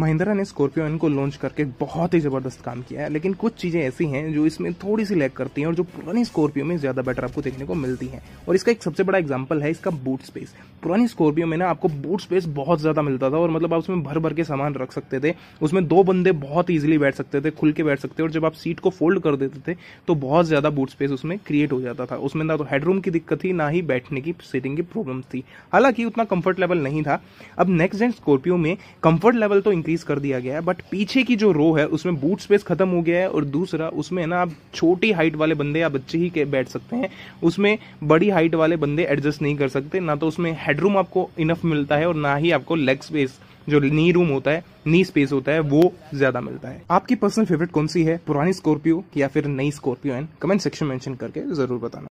महिंद्रा ने स्कॉर्पियो इनको लॉन्च करके बहुत ही ज़बरदस्त काम किया है लेकिन कुछ चीज़ें ऐसी हैं जो इसमें थोड़ी सी लैग करती हैं और जो पुरानी स्कॉर्पियो में ज़्यादा बेटर आपको देखने को मिलती हैं और इसका एक सबसे बड़ा एग्जांपल है इसका बूट स्पेस पुरानी स्कॉर्पियो में ना आपको बूट स्पेस बहुत ज़्यादा मिलता था और मतलब आप उसमें भर भर के सामान रख सकते थे उसमें दो बंदे बहुत ईजिली बैठ सकते थे खुल के बैठ सकते और जब आप सीट को फोल्ड कर देते थे तो बहुत ज़्यादा बूट स्पेस उसमें क्रिएट हो जाता था उसमें ना तो हेडरूम की दिक्कत थी ना ही बैठने की सीटिंग की प्रॉब्लम थी हालांकि उतना कंफर्ट लेवल नहीं था अब नेक्स्ट जेन स्कॉर्पियो में कंफर्ट लेवल तो इंक्रीज कर दिया गया है बट पीछे की जो रो है उसमें बूट स्पेस खत्म हो गया है और दूसरा उसमें है ना आप छोटी हाइट वाले बंदे या बच्चे ही बैठ सकते हैं उसमें बड़ी हाइट वाले बंदे एडजस्ट नहीं कर सकते ना तो उसमें हेडरूम आपको इनफ मिलता है और ना ही आपको लेग स्पेस जो नी रूम होता है नी स्पेस होता है वो ज्यादा मिलता है आपकी पर्सनल फेवरेट कौन सी है पुरानी स्कॉर्पियो या फिर नई Scorpio and comment section mention करके जरूर बताना